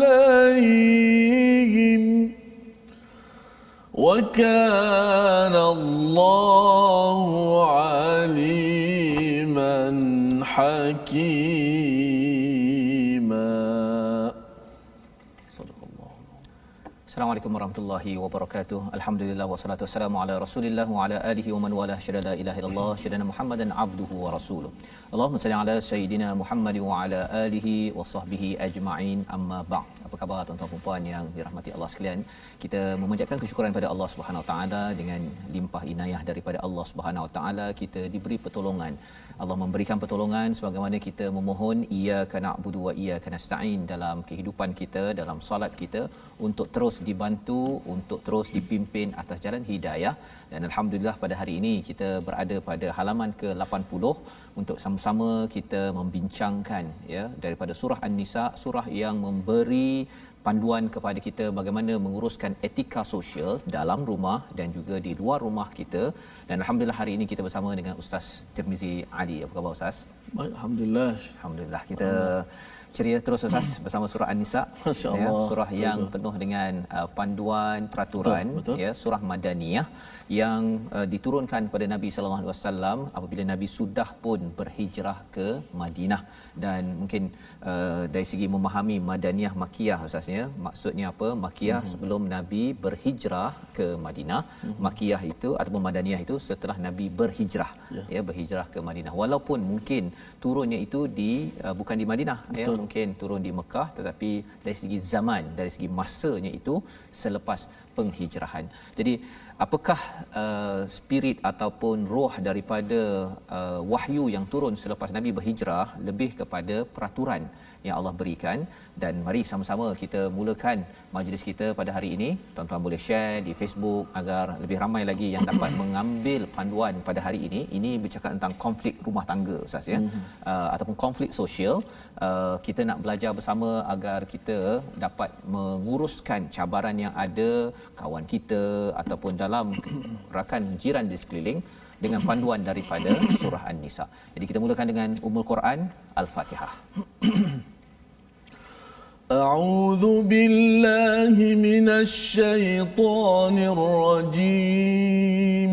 عليهم وكان الله عليما حكيما Assalamualaikum warahmatullahi wabarakatuh. Alhamdulillah wassalatu wassalamu ala Rasulillah wa ala alihi wa man wala syada la ilaha illallah syada Muhammadan abduhu wa rasuluh. Allahumma salli ala sayidina Muhammad wa ala alihi wa sahbihi ajma'in amma ba'd khabar tuan-tuan puan yang dirahmati Allah sekalian. Kita memanjatkan kesyukuran kepada Allah Subhanahu taala dengan limpah inayah daripada Allah Subhanahu taala kita diberi pertolongan. Allah memberikan pertolongan sebagaimana kita memohon iyyaka na'budu wa iyyaka nasta'in dalam kehidupan kita, dalam solat kita untuk terus dibantu, untuk terus dipimpin atas jalan hidayah. Dan alhamdulillah pada hari ini kita berada pada halaman ke-80 untuk sama-sama kita membincangkan ya daripada surah An-Nisa, surah yang memberi panduan kepada kita bagaimana menguruskan etika sosial dalam rumah dan juga di luar rumah kita dan alhamdulillah hari ini kita bersama dengan Ustaz Tirmizi Ali apa khabar ustaz alhamdulillah alhamdulillah kita alhamdulillah ceria terus Ustaz hmm. bersama surah An-Nisa. Ya, surah betul, yang betul. penuh dengan uh, panduan peraturan betul, betul. ya surah Madaniyah yang uh, diturunkan kepada Nabi sallallahu alaihi wasallam apabila Nabi sudah pun berhijrah ke Madinah dan mungkin uh, dari segi memahami Madaniyah Makiyah Ustaz ya maksudnya apa Makiyah hmm sebelum Nabi berhijrah ke Madinah mm-hmm. Makiyah itu ataupun Madaniyah itu setelah Nabi berhijrah yeah. ya berhijrah ke Madinah walaupun mungkin turunnya itu di uh, bukan di Madinah ya, betul. ya mungkin turun di Mekah tetapi dari segi zaman dari segi masanya itu selepas penghijrahan. Jadi apakah uh, spirit ataupun roh daripada uh, wahyu yang turun selepas Nabi berhijrah lebih kepada peraturan yang Allah berikan dan mari sama-sama kita mulakan majlis kita pada hari ini. Tuan-tuan boleh share di Facebook agar lebih ramai lagi yang dapat mengambil panduan pada hari ini. Ini bercakap tentang konflik rumah tangga Ustaz ya. Mm-hmm. Uh, ataupun konflik sosial uh, kita kita nak belajar bersama agar kita dapat menguruskan cabaran yang ada kawan kita ataupun dalam rakan jiran di sekeliling dengan panduan daripada surah An-Nisa. Jadi kita mulakan dengan Ummul Quran Al-Fatihah. أعوذ بالله من الشيطان الرجيم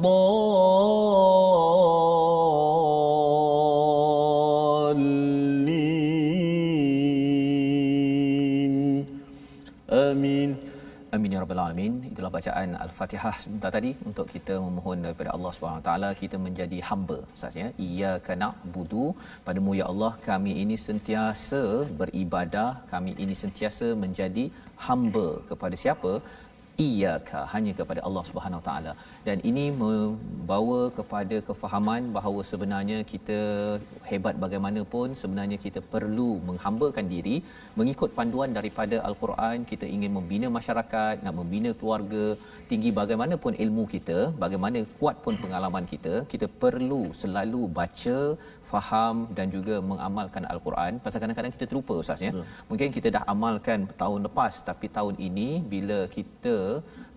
الضالين آمين Amin ya rabbal alamin. Itulah bacaan Al-Fatihah sebentar tadi untuk kita memohon daripada Allah Subhanahu taala kita menjadi hamba. Ustaznya, iyyaka na'budu padamu ya Allah kami ini sentiasa beribadah, kami ini sentiasa menjadi hamba kepada siapa? iyyaka hanya kepada Allah Subhanahu taala dan ini membawa kepada kefahaman bahawa sebenarnya kita hebat bagaimanapun sebenarnya kita perlu menghambakan diri mengikut panduan daripada al-Quran kita ingin membina masyarakat nak membina keluarga tinggi bagaimanapun ilmu kita bagaimana kuat pun pengalaman kita kita perlu selalu baca faham dan juga mengamalkan al-Quran pasal kadang-kadang kita terlupa ustaz ya mungkin kita dah amalkan tahun lepas tapi tahun ini bila kita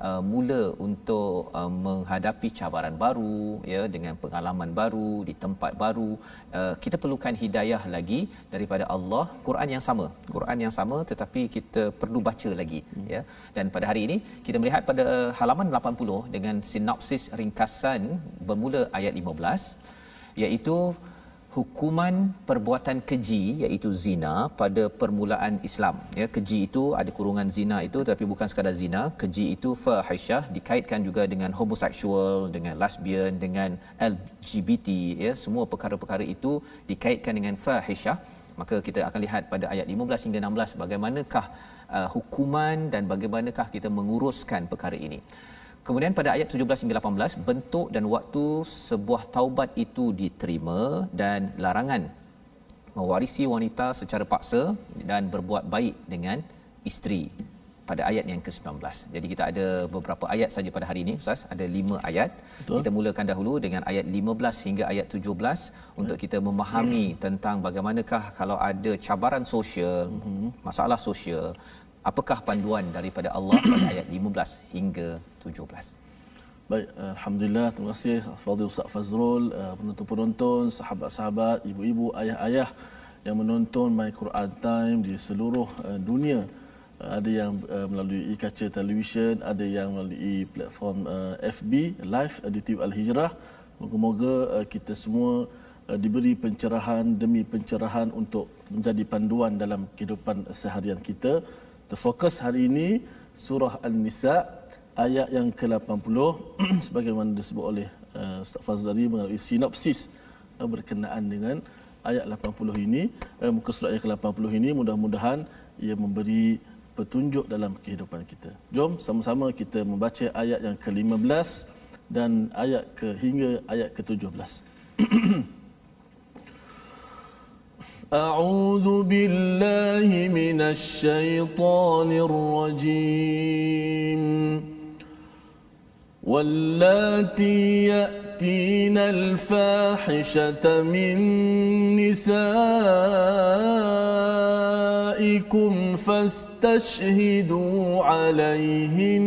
uh, mula untuk uh, menghadapi cabaran baru ya dengan pengalaman baru di tempat baru uh, kita perlukan hidayah lagi daripada Allah Quran yang sama Quran yang sama tetapi kita perlu baca lagi hmm. ya dan pada hari ini kita melihat pada halaman 80 dengan sinopsis ringkasan bermula ayat 15 iaitu hukuman perbuatan keji iaitu zina pada permulaan Islam ya keji itu ada kurungan zina itu tapi bukan sekadar zina keji itu fahishah, dikaitkan juga dengan homoseksual dengan lesbian dengan LGBT ya semua perkara-perkara itu dikaitkan dengan fahishah. maka kita akan lihat pada ayat 15 hingga 16 bagaimanakah uh, hukuman dan bagaimanakah kita menguruskan perkara ini Kemudian pada ayat 17 hingga 18 bentuk dan waktu sebuah taubat itu diterima dan larangan mewarisi wanita secara paksa dan berbuat baik dengan isteri pada ayat yang ke-19. Jadi kita ada beberapa ayat saja pada hari ini ustaz, ada lima ayat. Betul. Kita mulakan dahulu dengan ayat 15 hingga ayat 17 untuk kita memahami hmm. tentang bagaimanakah kalau ada cabaran sosial, hmm. masalah sosial, apakah panduan daripada Allah pada ayat 15 hingga 17 Baik, Alhamdulillah, terima kasih al Fadil Ustaz Fazrul, eh, penonton-penonton, sahabat-sahabat, ibu-ibu, ayah-ayah yang menonton My Quran Time di seluruh eh, dunia. Eh, ada yang melalui e-kaca television, ada yang melalui platform FB, live di TV Al-Hijrah. Moga-moga kita semua diberi pencerahan demi pencerahan untuk menjadi panduan dalam kehidupan seharian kita. Kita kita fokus hari ini surah An-Nisa ayat yang ke-80 sebagaimana disebut oleh uh, Ustaz Fazlari mengenai sinopsis uh, berkenaan dengan ayat 80 ini uh, muka surah ayat ke-80 ini mudah-mudahan ia memberi petunjuk dalam kehidupan kita. Jom sama-sama kita membaca ayat yang ke-15 dan ayat ke hingga ayat ke-17. أعوذ بالله من الشيطان الرجيم واللاتي يأتين الفاحشة من نسائكم فاستشهدوا عليهن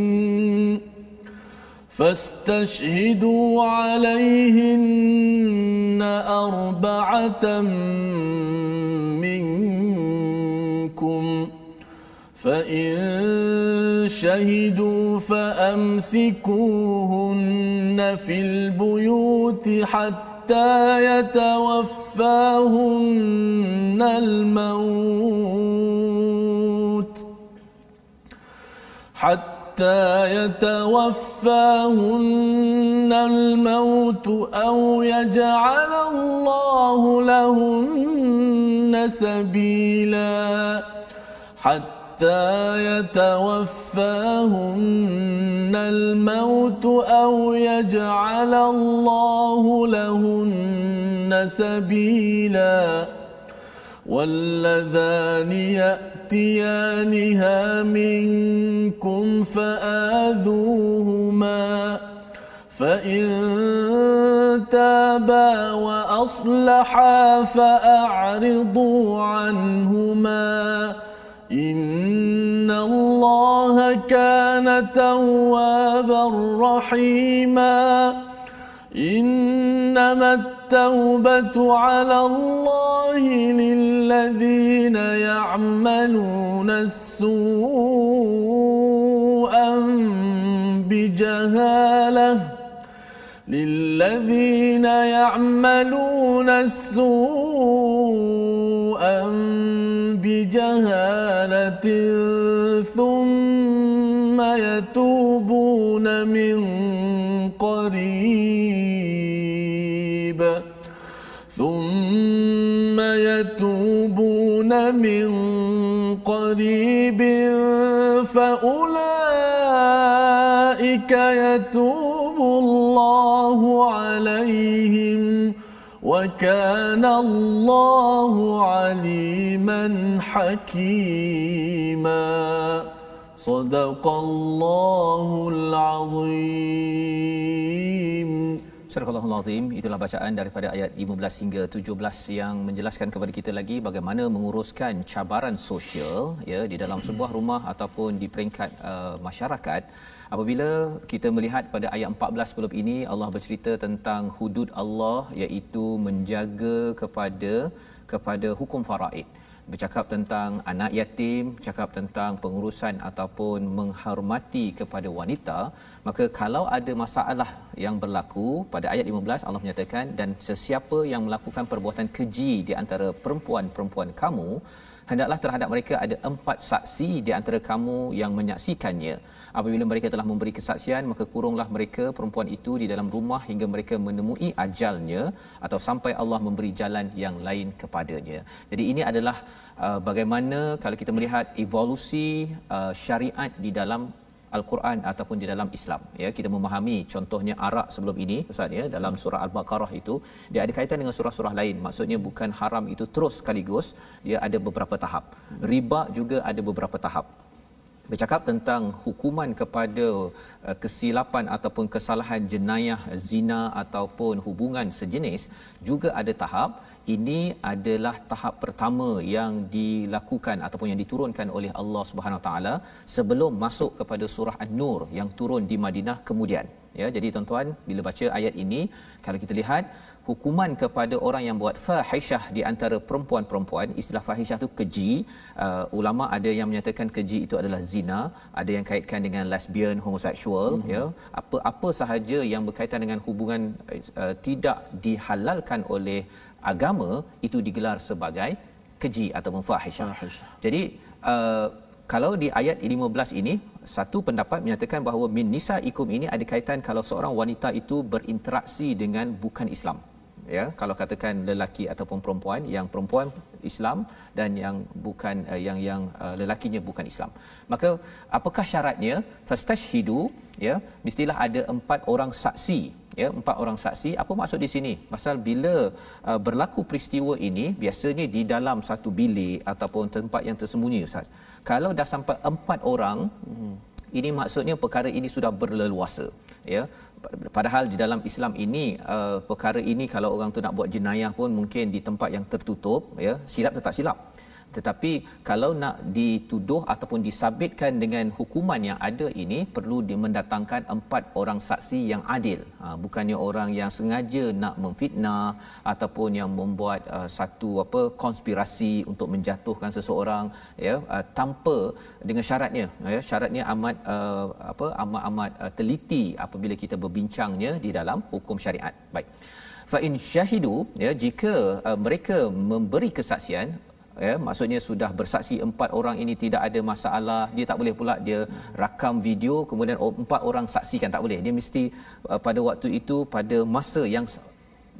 فاستشهدوا عليهن أربعة منكم فإن شهدوا فأمسكوهن في البيوت حتى يتوفاهن الموت حتى حتى يتوفاهن الموت أو يجعل الله لهن سبيلا حتى يتوفاهن الموت أو يجعل الله لهن سبيلا واللذان يأتون ياتيانها منكم فاذوهما فان تابا واصلحا فاعرضوا عنهما ان الله كان توابا رحيما إنما التوبة على الله للذين يعملون السوء بجهالة للذين يعملون السوء بجهالة ثم ثم يتوبون من قريب ثم يتوبون من قريب فأولئك يتوب الله عليهم وكان الله عليما حكيما صدق الله العظيم Surah Al-Azim itulah bacaan daripada ayat 15 hingga 17 yang menjelaskan kepada kita lagi bagaimana menguruskan cabaran sosial ya di dalam sebuah rumah ataupun di peringkat uh, masyarakat apabila kita melihat pada ayat 14 sebelum ini Allah bercerita tentang hudud Allah iaitu menjaga kepada kepada hukum faraid bercakap tentang anak yatim, cakap tentang pengurusan ataupun menghormati kepada wanita, maka kalau ada masalah yang berlaku pada ayat 15 Allah menyatakan dan sesiapa yang melakukan perbuatan keji di antara perempuan-perempuan kamu, hendaklah terhadap mereka ada empat saksi di antara kamu yang menyaksikannya. Apabila mereka telah memberi kesaksian, maka kurunglah mereka perempuan itu di dalam rumah hingga mereka menemui ajalnya atau sampai Allah memberi jalan yang lain kepadanya. Jadi ini adalah uh, bagaimana kalau kita melihat evolusi uh, syariat di dalam al-Quran ataupun di dalam Islam ya kita memahami contohnya arak sebelum ini ustaz ya dalam surah al-Baqarah itu dia ada kaitan dengan surah-surah lain maksudnya bukan haram itu terus sekaligus dia ada beberapa tahap riba juga ada beberapa tahap bercakap tentang hukuman kepada eh, kesilapan ataupun kesalahan jenayah zina ataupun hubungan sejenis juga ada tahap ini adalah tahap pertama yang dilakukan ataupun yang diturunkan oleh Allah Subhanahu Wa taala sebelum masuk kepada surah An-Nur yang turun di Madinah kemudian ya jadi tuan-tuan bila baca ayat ini kalau kita lihat hukuman kepada orang yang buat fahishah di antara perempuan-perempuan istilah fahishah tu keji uh, ulama ada yang menyatakan keji itu adalah zina ada yang kaitkan dengan lesbian homoseksual mm-hmm. ya apa apa sahaja yang berkaitan dengan hubungan uh, tidak dihalalkan oleh agama itu digelar sebagai keji atau fahisyah. Jadi uh, kalau di ayat 15 ini satu pendapat menyatakan bahawa min nisa ikum ini ada kaitan kalau seorang wanita itu berinteraksi dengan bukan Islam. Ya, kalau katakan lelaki ataupun perempuan yang perempuan Islam dan yang bukan uh, yang yang uh, lelakinya bukan Islam. Maka apakah syaratnya? Fastashhidu ya, mestilah ada empat orang saksi ya empat orang saksi apa maksud di sini pasal bila uh, berlaku peristiwa ini biasanya di dalam satu bilik ataupun tempat yang tersembunyi ustaz kalau dah sampai empat orang hmm. ini maksudnya perkara ini sudah berleluasa ya padahal di dalam Islam ini uh, perkara ini kalau orang tu nak buat jenayah pun mungkin di tempat yang tertutup ya silap atau silap tetapi kalau nak dituduh ataupun disabitkan dengan hukuman yang ada ini perlu mendatangkan empat orang saksi yang adil ha, bukannya orang yang sengaja nak memfitnah ataupun yang membuat uh, satu apa konspirasi untuk menjatuhkan seseorang ya uh, tanpa dengan syaratnya ya syaratnya amat uh, apa amat amat uh, teliti apabila kita berbincangnya di dalam hukum syariat baik fa'in syahidu ya jika uh, mereka memberi kesaksian ya maksudnya sudah bersaksi empat orang ini tidak ada masalah dia tak boleh pula dia rakam video kemudian empat orang saksikan tak boleh dia mesti uh, pada waktu itu pada masa yang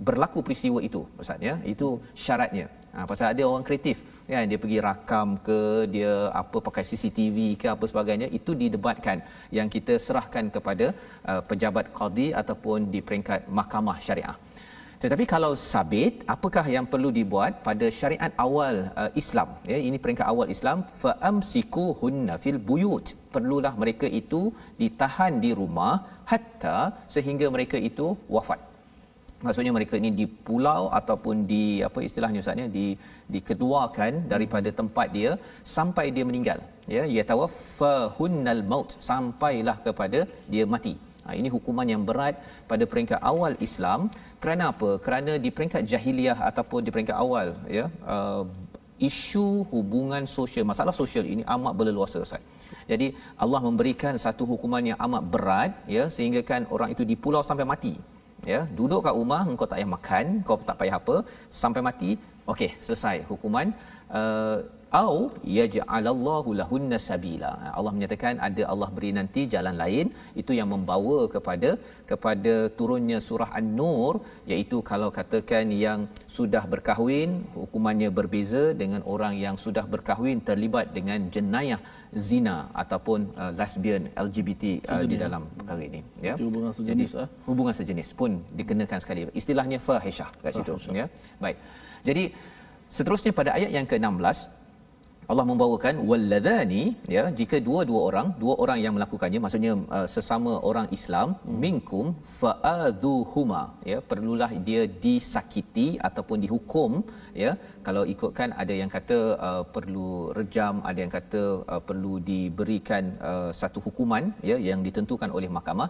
berlaku peristiwa itu ustaz ya itu syaratnya ha, pasal ada orang kreatif ya dia pergi rakam ke dia apa pakai CCTV ke apa sebagainya itu didebatkan yang kita serahkan kepada uh, pejabat qadi ataupun di peringkat mahkamah syariah tetapi kalau sabit, apakah yang perlu dibuat pada syariat awal uh, Islam? Ya, ini peringkat awal Islam. Fa'amsiku hunna fil buyut. Perlulah mereka itu ditahan di rumah hatta sehingga mereka itu wafat. Maksudnya mereka ini di pulau ataupun di apa istilahnya ustaznya di dikeluarkan daripada tempat dia sampai dia meninggal ya ya hunnal maut sampailah kepada dia mati Ha, ini hukuman yang berat pada peringkat awal Islam. Kerana apa? Kerana di peringkat jahiliah ataupun di peringkat awal, ya, uh, isu hubungan sosial, masalah sosial ini amat berleluasa. Ustaz. Jadi Allah memberikan satu hukuman yang amat berat ya sehingga kan orang itu di pulau sampai mati. Ya, duduk kat rumah engkau tak payah makan, kau tak payah apa sampai mati. Okey, selesai hukuman uh, au yaj'alallahu lahunna sabila ha, Allah menyatakan ada Allah beri nanti jalan lain itu yang membawa kepada kepada turunnya surah an-nur iaitu kalau katakan yang sudah berkahwin hukumannya berbeza dengan orang yang sudah berkahwin terlibat dengan jenayah zina ataupun uh, lesbian LGBT uh, di dalam perkara ini ya itu hubungan sejenis Jadi, ah. hubungan sejenis pun dikenakan sekali istilahnya fahishah kat situ ya baik jadi Seterusnya pada ayat yang ke-16, Allah membawakan walladhani ya jika dua-dua orang dua orang yang melakukannya maksudnya uh, sesama orang Islam hmm. minkum fa'adhuhuma ya perlulah dia disakiti ataupun dihukum ya kalau ikutkan ada yang kata uh, perlu rejam ada yang kata uh, perlu diberikan uh, satu hukuman ya yang ditentukan oleh mahkamah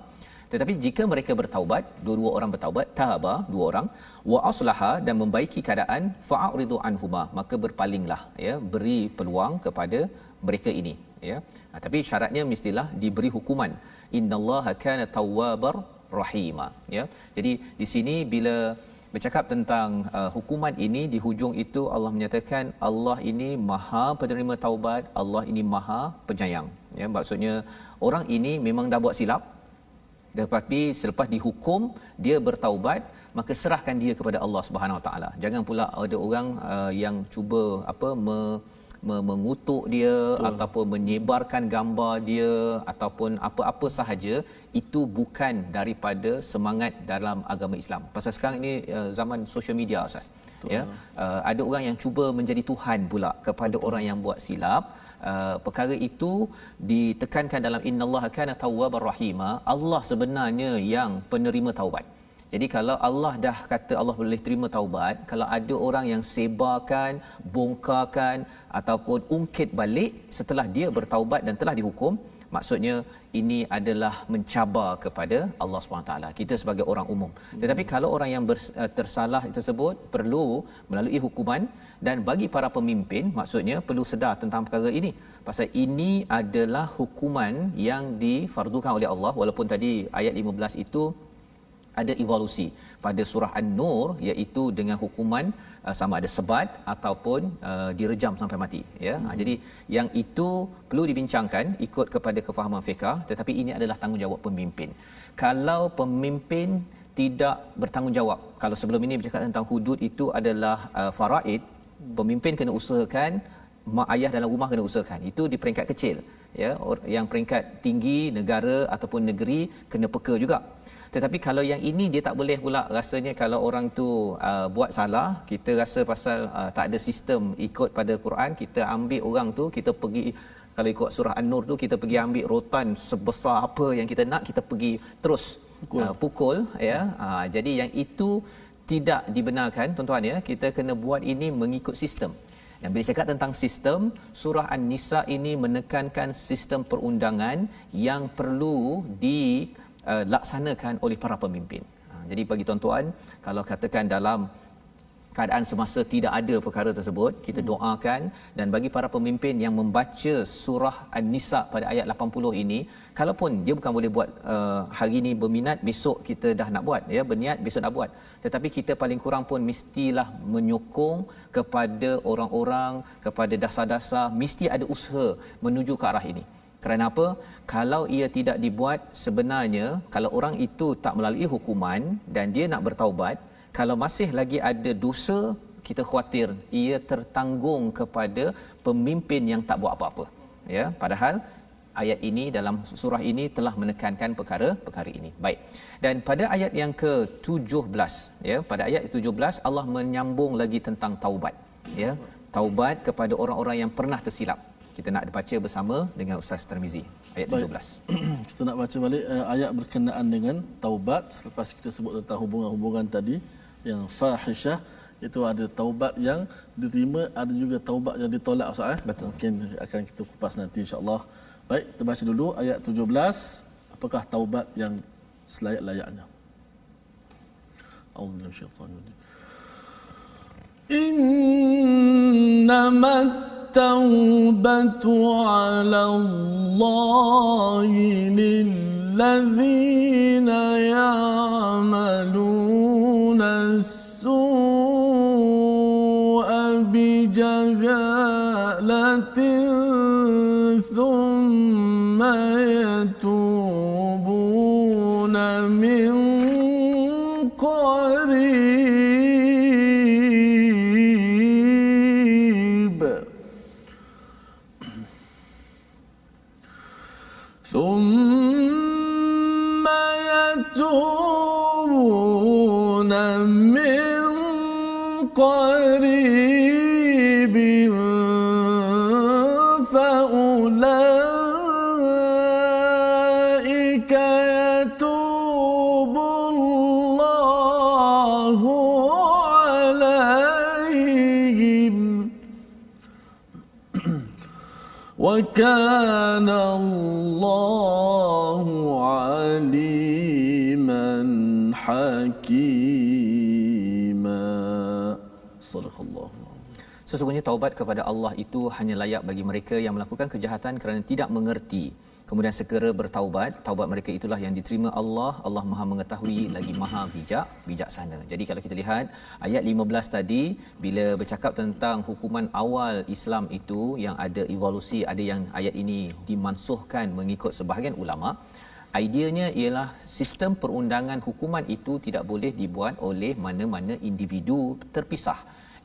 tetapi jika mereka bertaubat dua-dua orang bertaubat taba dua orang wa aslaha dan membaiki keadaan fa'ridu anhuma maka berpalinglah ya beri peluang kepada mereka ini ya ha, tapi syaratnya mestilah diberi hukuman innallaha kana tawwabar rahima ya jadi di sini bila bercakap tentang uh, hukuman ini di hujung itu Allah menyatakan Allah ini maha penerima taubat Allah ini maha penyayang ya maksudnya orang ini memang dah buat silap tetapi selepas dihukum dia bertaubat maka serahkan dia kepada Allah Subhanahu Wa Taala jangan pula ada orang uh, yang cuba apa me, mengutuk dia Betul. ataupun menyebarkan gambar dia ataupun apa-apa sahaja itu bukan daripada semangat dalam agama Islam pasal sekarang ini uh, zaman social media ustaz Betul. ya uh, ada orang yang cuba menjadi tuhan pula kepada Betul. orang yang buat silap uh, perkara itu ditekankan dalam innallaha kana tawwabar rahima Allah sebenarnya yang penerima taubat jadi kalau Allah dah kata Allah boleh terima taubat kalau ada orang yang sebarkan bongkarkan ataupun ungkit balik setelah dia bertaubat dan telah dihukum maksudnya ini adalah mencabar kepada Allah SWT. Kita sebagai orang umum. Tetapi hmm. kalau orang yang ber, eh, tersalah tersebut perlu melalui hukuman dan bagi para pemimpin maksudnya perlu sedar tentang perkara ini. Pasal ini adalah hukuman yang difardukan oleh Allah walaupun tadi ayat 15 itu ada evolusi pada surah An-Nur iaitu dengan hukuman uh, sama ada sebat ataupun uh, direjam sampai mati ya ha, hmm. jadi yang itu perlu dibincangkan ikut kepada kefahaman fiqah tetapi ini adalah tanggungjawab pemimpin kalau pemimpin tidak bertanggungjawab kalau sebelum ini bercakap tentang hudud itu adalah uh, faraid pemimpin kena usahakan mak ayah dalam rumah kena usahakan itu di peringkat kecil ya yang peringkat tinggi negara ataupun negeri kena peka juga tetapi kalau yang ini dia tak boleh pula rasanya kalau orang tu uh, buat salah kita rasa pasal uh, tak ada sistem ikut pada Quran kita ambil orang tu kita pergi kalau ikut surah an-nur tu kita pergi ambil rotan sebesar apa yang kita nak kita pergi terus pukul, uh, pukul ya uh, jadi yang itu tidak dibenarkan tuan-tuan ya kita kena buat ini mengikut sistem dan bila cakap tentang sistem, surah An-Nisa ini menekankan sistem perundangan yang perlu di uh, laksanakan oleh para pemimpin. Ha, jadi bagi tuan-tuan, kalau katakan dalam keadaan semasa tidak ada perkara tersebut kita hmm. doakan dan bagi para pemimpin yang membaca surah an-nisa pada ayat 80 ini kalaupun dia bukan boleh buat uh, hari ini berminat besok kita dah nak buat ya berniat besok nak buat tetapi kita paling kurang pun mestilah menyokong kepada orang-orang kepada dasar-dasar mesti ada usaha menuju ke arah ini kerana apa? Kalau ia tidak dibuat sebenarnya kalau orang itu tak melalui hukuman dan dia nak bertaubat, kalau masih lagi ada dosa, kita khawatir ia tertanggung kepada pemimpin yang tak buat apa-apa. Ya, padahal ayat ini dalam surah ini telah menekankan perkara-perkara ini. Baik. Dan pada ayat yang ke-17, ya, pada ayat 17 Allah menyambung lagi tentang taubat. Ya, taubat kepada orang-orang yang pernah tersilap kita nak baca bersama dengan Ustaz Termizi ayat 17. kita nak baca balik eh, ayat berkenaan dengan taubat selepas kita sebut tentang hubungan-hubungan tadi yang fahishah itu ada taubat yang diterima ada juga taubat yang ditolak Ustaz eh? Betul. mungkin akan kita kupas nanti insyaallah baik kita baca dulu ayat 17 apakah taubat yang selayak-layaknya Allahu syaitanu إنما التوبة على الله للذين يعملون السوء بجهالة ثم وكان الله sesungguhnya taubat kepada Allah itu hanya layak bagi mereka yang melakukan kejahatan kerana tidak mengerti kemudian segera bertaubat taubat mereka itulah yang diterima Allah Allah Maha mengetahui lagi Maha bijak bijaksana jadi kalau kita lihat ayat 15 tadi bila bercakap tentang hukuman awal Islam itu yang ada evolusi ada yang ayat ini dimansuhkan mengikut sebahagian ulama Ideanya ialah sistem perundangan hukuman itu tidak boleh dibuat oleh mana-mana individu terpisah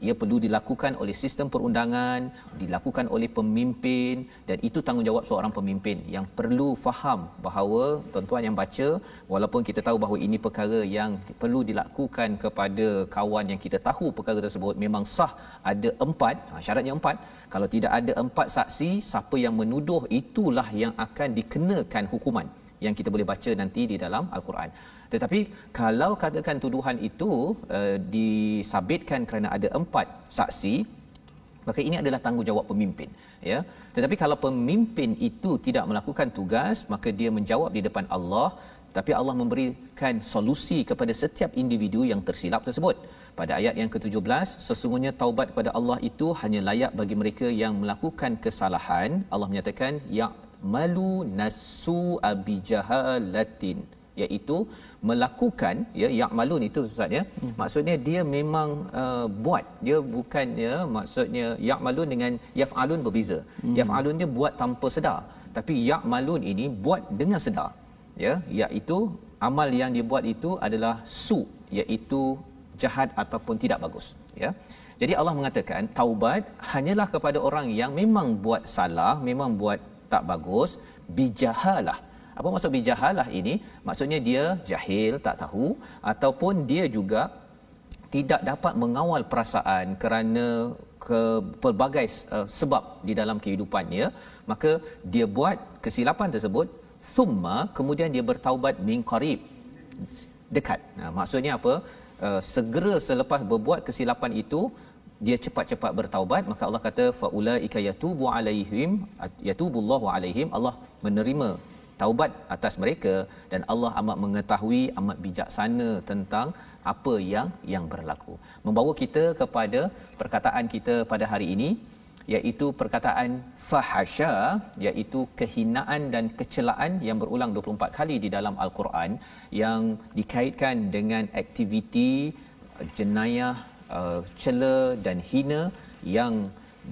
ia perlu dilakukan oleh sistem perundangan dilakukan oleh pemimpin dan itu tanggungjawab seorang pemimpin yang perlu faham bahawa tuan-tuan yang baca walaupun kita tahu bahawa ini perkara yang perlu dilakukan kepada kawan yang kita tahu perkara tersebut memang sah ada empat ha, syaratnya empat kalau tidak ada empat saksi siapa yang menuduh itulah yang akan dikenakan hukuman yang kita boleh baca nanti di dalam al-Quran. Tetapi kalau katakan tuduhan itu uh, disabitkan kerana ada empat saksi maka ini adalah tanggungjawab pemimpin ya tetapi kalau pemimpin itu tidak melakukan tugas maka dia menjawab di depan Allah tapi Allah memberikan solusi kepada setiap individu yang tersilap tersebut pada ayat yang ke-17 sesungguhnya taubat kepada Allah itu hanya layak bagi mereka yang melakukan kesalahan Allah menyatakan ya malu nasu abijahalatin iaitu melakukan ya yang malun itu ustaz ya hmm. maksudnya dia memang uh, buat dia bukan ya maksudnya yang malun dengan yafalun berbeza hmm. yafalun dia buat tanpa sedar tapi yang malun ini buat dengan sedar ya iaitu amal yang dia buat itu adalah su iaitu jahat ataupun tidak bagus ya jadi Allah mengatakan taubat hanyalah kepada orang yang memang buat salah memang buat tak bagus bijahalah apa maksud bijahalah ini maksudnya dia jahil tak tahu ataupun dia juga tidak dapat mengawal perasaan kerana ke pelbagai uh, sebab di dalam kehidupannya maka dia buat kesilapan tersebut summa kemudian dia bertaubat min qarib dekat nah, maksudnya apa uh, segera selepas berbuat kesilapan itu dia cepat-cepat bertaubat maka Allah kata faulaika yatubu alaihim yatubullahu alaihim Allah menerima taubat atas mereka dan Allah amat mengetahui amat bijaksana tentang apa yang yang berlaku membawa kita kepada perkataan kita pada hari ini iaitu perkataan fahasha iaitu kehinaan dan kecelaan yang berulang 24 kali di dalam al-Quran yang dikaitkan dengan aktiviti jenayah uh, cela dan hina yang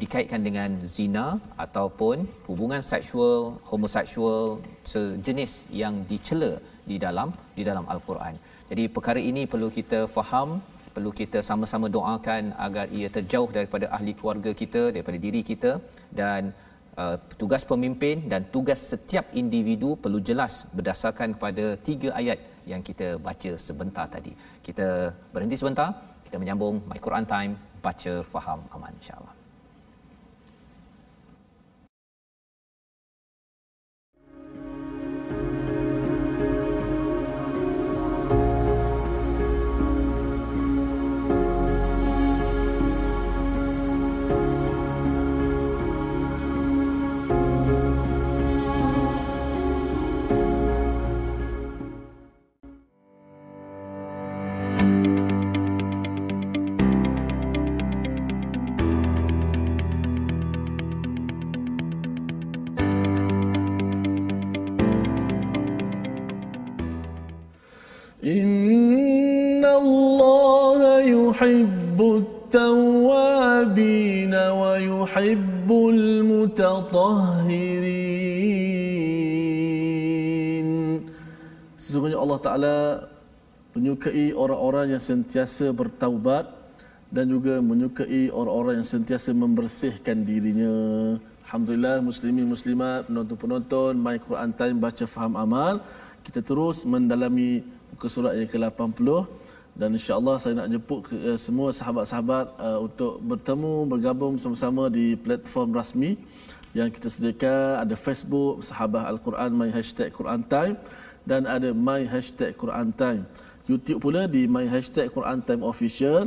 dikaitkan dengan zina ataupun hubungan seksual homoseksual sejenis yang dicela di dalam di dalam al-Quran. Jadi perkara ini perlu kita faham, perlu kita sama-sama doakan agar ia terjauh daripada ahli keluarga kita, daripada diri kita dan uh, tugas pemimpin dan tugas setiap individu perlu jelas berdasarkan pada tiga ayat yang kita baca sebentar tadi. Kita berhenti sebentar kita menyambung my Quran time baca faham aman insyaallah يحب التوابين ويحب المتطهرين Sesungguhnya Allah Ta'ala menyukai orang-orang yang sentiasa bertaubat dan juga menyukai orang-orang yang sentiasa membersihkan dirinya. Alhamdulillah muslimin muslimat, penonton-penonton, My Quran Time baca faham amal. Kita terus mendalami muka surat yang ke-80 dan insyaallah saya nak jemput ke, uh, semua sahabat-sahabat uh, untuk bertemu bergabung sama-sama di platform rasmi yang kita sediakan ada Facebook Sahabat Al-Quran my hashtag Quran Time dan ada my hashtag Quran Time YouTube pula di my hashtag Quran Time Official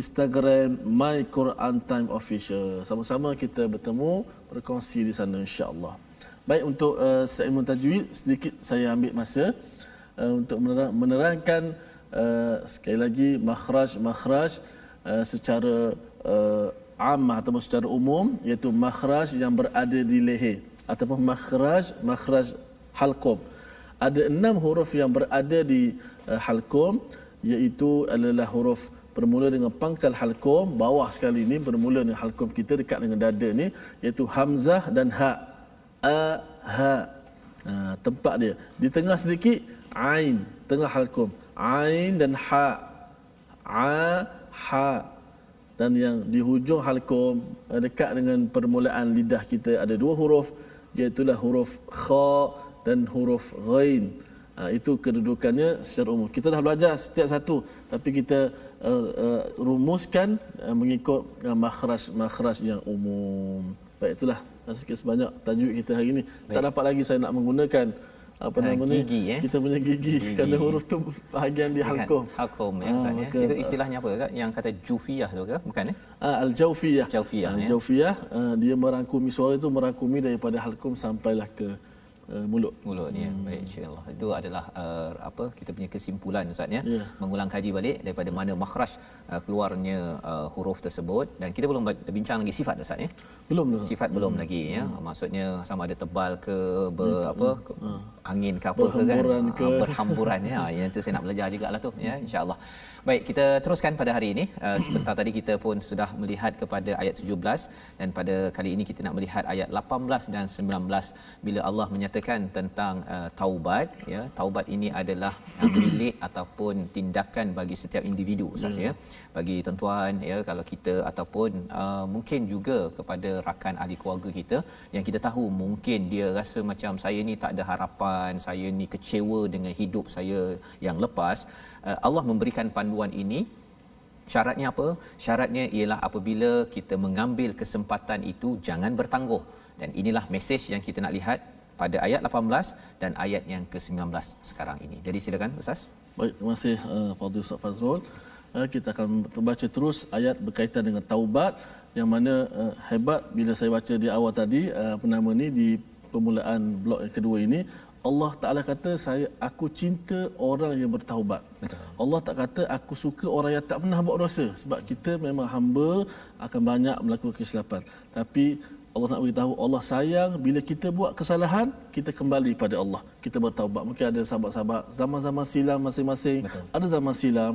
Instagram my Quran Time Official sama-sama kita bertemu berkongsi di sana insyaallah baik untuk uh, segmen tajwid sedikit saya ambil masa uh, untuk menerang, menerangkan Eh, sekali lagi makhraj makhraj uh, secara uh, eh, amah atau secara umum iaitu makhraj yang berada di leher ataupun makhraj makhraj halqum ada enam huruf yang berada di uh, halqum iaitu adalah huruf bermula dengan pangkal halqum bawah sekali ini bermula dengan halqum kita dekat dengan dada ni iaitu hamzah dan ha a ha uh, tempat dia di tengah sedikit ain tengah halqum Ain dan Ha. A, Ha. Dan yang di hujung halkum, dekat dengan permulaan lidah kita ada dua huruf, iaitulah huruf Kha dan huruf Ghain. Ha, itu kedudukannya secara umum. Kita dah belajar setiap satu, tapi kita uh, uh, rumuskan uh, mengikut uh, makhraj-makhraj yang umum. Baik, itulah sikit sebanyak tajuk kita hari ini. Baik. Tak dapat lagi saya nak menggunakan apa ha, nama eh, gigi, Eh? Kita punya gigi, gigi. kerana huruf tu bahagian di halkum. Halkum ya ha, maka, Itu eh, istilahnya apa kak? Yang kata jufiyah tu ke? Bukan eh? Ah, ya? Eh? Al-jaufiyah. Jaufiyah. jaufiyah al ya? uh, dia merangkumi suara itu merangkumi daripada halkum sampailah ke uh, mulut mulut ya hmm. baik insyaallah itu adalah uh, apa kita punya kesimpulan ustaz ya yeah. mengulang kaji balik daripada mana makhraj uh, keluarnya uh, huruf tersebut dan kita belum bincang lagi sifat ustaz ya belum belum sifat belum hmm. lagi ya hmm. maksudnya sama ada tebal ke ber, hmm. apa hmm. Ah. angin ke apa ke kan ah, ke. berhamburan ya yang itu saya nak belajar jugalah tu ya insya Allah. Baik, kita teruskan pada hari ini. Uh, sebentar tadi kita pun sudah melihat kepada ayat 17 dan pada kali ini kita nak melihat ayat 18 dan 19 bila Allah menyatakan tentang uh, taubat, ya. Taubat ini adalah uh, milik ataupun tindakan bagi setiap individu, sahaja ya. Hmm. Bagi tentuan. ya, kalau kita ataupun uh, mungkin juga kepada rakan ahli keluarga kita yang kita tahu mungkin dia rasa macam saya ni tak ada harapan, saya ni kecewa dengan hidup saya yang lepas, Eh, Allah memberikan panduan ini syaratnya apa syaratnya ialah apabila kita mengambil kesempatan itu jangan bertangguh dan inilah mesej yang kita nak lihat pada ayat 18 dan ayat yang ke-19 sekarang ini jadi silakan ustaz baik terima kasih uh, Fadil Ustaz Fazrul uh, kita akan baca terus ayat berkaitan dengan taubat yang mana uh, hebat bila saya baca di awal tadi uh, penama ni di permulaan blok yang kedua ini Allah Taala kata saya aku cinta orang yang bertaubat. Allah tak kata aku suka orang yang tak pernah buat dosa sebab kita memang hamba akan banyak melakukan kesilapan. Tapi Allah nak beritahu Allah sayang bila kita buat kesalahan kita kembali pada Allah. Kita bertaubat. Mungkin ada sahabat-sahabat zaman-zaman silam masing-masing. Ada zaman silam,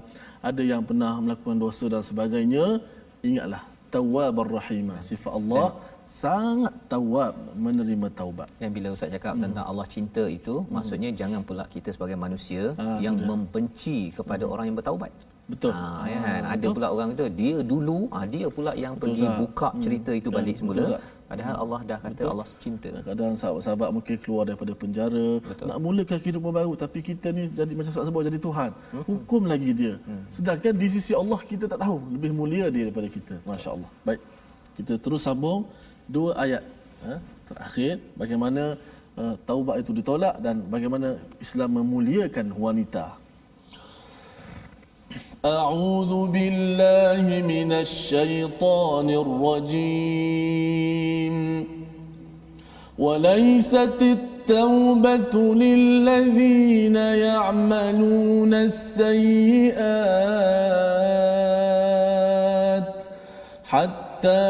ada yang pernah melakukan dosa dan sebagainya. Ingatlah tawwabur rahimah sifat Allah. Dan sangat tawab menerima taubat. Dan bila ustaz cakap hmm. tentang Allah cinta itu, hmm. maksudnya jangan pula kita sebagai manusia ha, yang betul. membenci kepada hmm. orang yang bertaubat. Betul. Ha, ya, ha, Ada pula orang itu dia dulu, ha, dia pula yang betul pergi sah. buka hmm. cerita hmm. itu balik Dan, semula. Betul Padahal hmm. Allah dah kata betul. Allah cinta. Kadang-kadang sahabat-sahabat mungkin keluar daripada penjara, betul. nak mulakan hidup baru tapi kita ni jadi macam sebab sebab jadi tuhan. Hmm. Hukum lagi dia. Hmm. Sedangkan di sisi Allah kita tak tahu lebih mulia dia daripada kita. Masya-Allah. Baik. Kita terus sambung dua ayat eh, terakhir bagaimana uh, taubat itu ditolak dan bagaimana Islam memuliakan wanita. أعوذ بالله من الشيطان الرجيم وليست التوبة للذين يعملون السيئات حتى حتى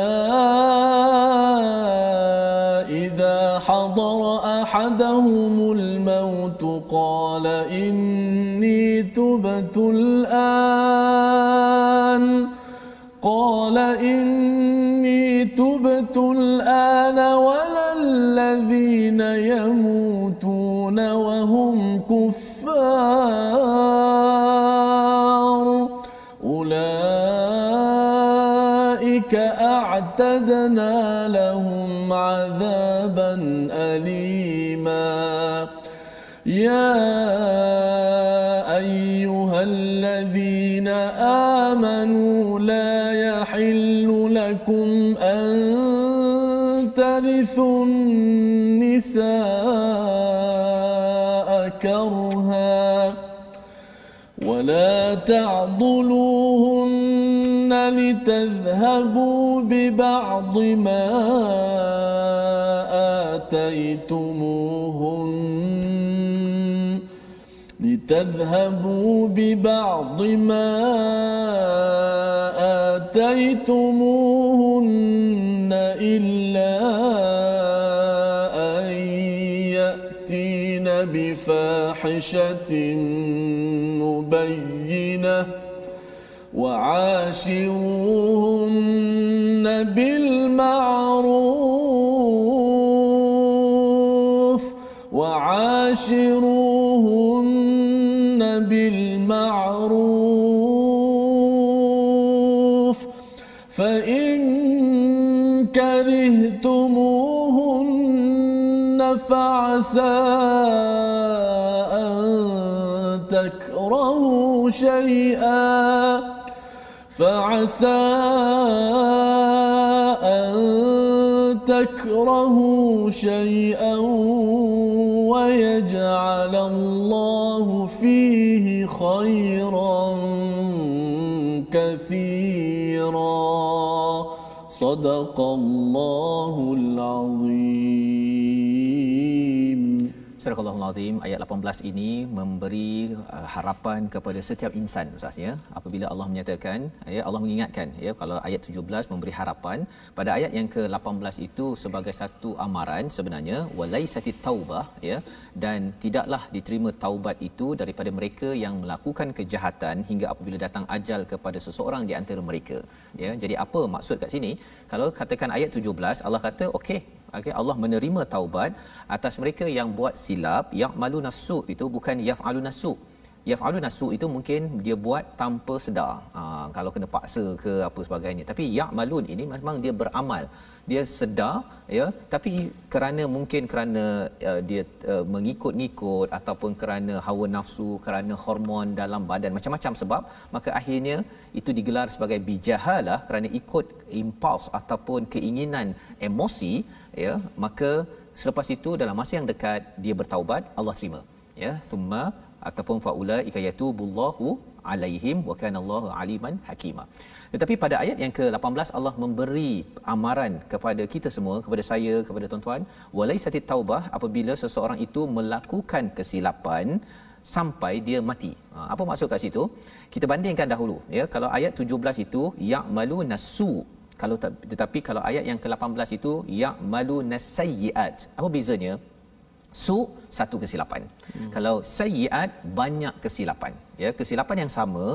إذا حضر أحدهم الموت قال إني تبت الآن قال إني تبت الآن ولا الذين يموتون وهم كفار أعتدنا لهم عذابا أليما يا أيها الذين آمنوا لا يحل لكم أن ترثوا النساء كرها ولا تعضلوا تذهبوا ببعض ما آتيتموهن لتذهبوا ببعض ما آتيتموهن إلا أن يأتين بفاحشة مبينة وعاشروهن بالمعروف وعاشروهن بالمعروف فإن كرهتموهن فعسى أن تكرهوا شيئا فعسى أن تكرهوا شيئا ويجعل الله فيه خيرا كثيرا صدق الله العظيم Astagfirullahaladzim, ayat 18 ini memberi uh, harapan kepada setiap insan Ustaz ya. Apabila Allah menyatakan, ya Allah mengingatkan ya kalau ayat 17 memberi harapan pada ayat yang ke-18 itu sebagai satu amaran sebenarnya walaisati taubah ya dan tidaklah diterima taubat itu daripada mereka yang melakukan kejahatan hingga apabila datang ajal kepada seseorang di antara mereka. Ya, jadi apa maksud kat sini? Kalau katakan ayat 17 Allah kata okey okey Allah menerima taubat atas mereka yang buat silap yang malu nasu itu bukan yafalu nasu yafalu nasu itu mungkin dia buat tanpa sedar ha, kalau kena paksa ke apa sebagainya tapi malun ini memang dia beramal dia sedar ya tapi kerana mungkin kerana uh, dia uh, ya, mengikut-ikut ataupun kerana hawa nafsu kerana hormon dalam badan macam-macam sebab maka akhirnya itu digelar sebagai bijahalah kerana ikut impuls ataupun keinginan emosi ya maka selepas itu dalam masa yang dekat dia bertaubat Allah terima ya thumma ataupun faula ikayatu billahu alaihim wa kana Allahu aliman hakima. Tetapi pada ayat yang ke-18 Allah memberi amaran kepada kita semua, kepada saya, kepada tuan-tuan, walaisati taubah apabila seseorang itu melakukan kesilapan sampai dia mati. Ha, apa maksud kat situ? Kita bandingkan dahulu ya. Kalau ayat 17 itu ya malu nasu. Kalau tetapi kalau ayat yang ke-18 itu ya malu nasayiat. Apa bezanya? su satu kesilapan. Hmm. Kalau sayiat banyak kesilapan. Ya, kesilapan yang sama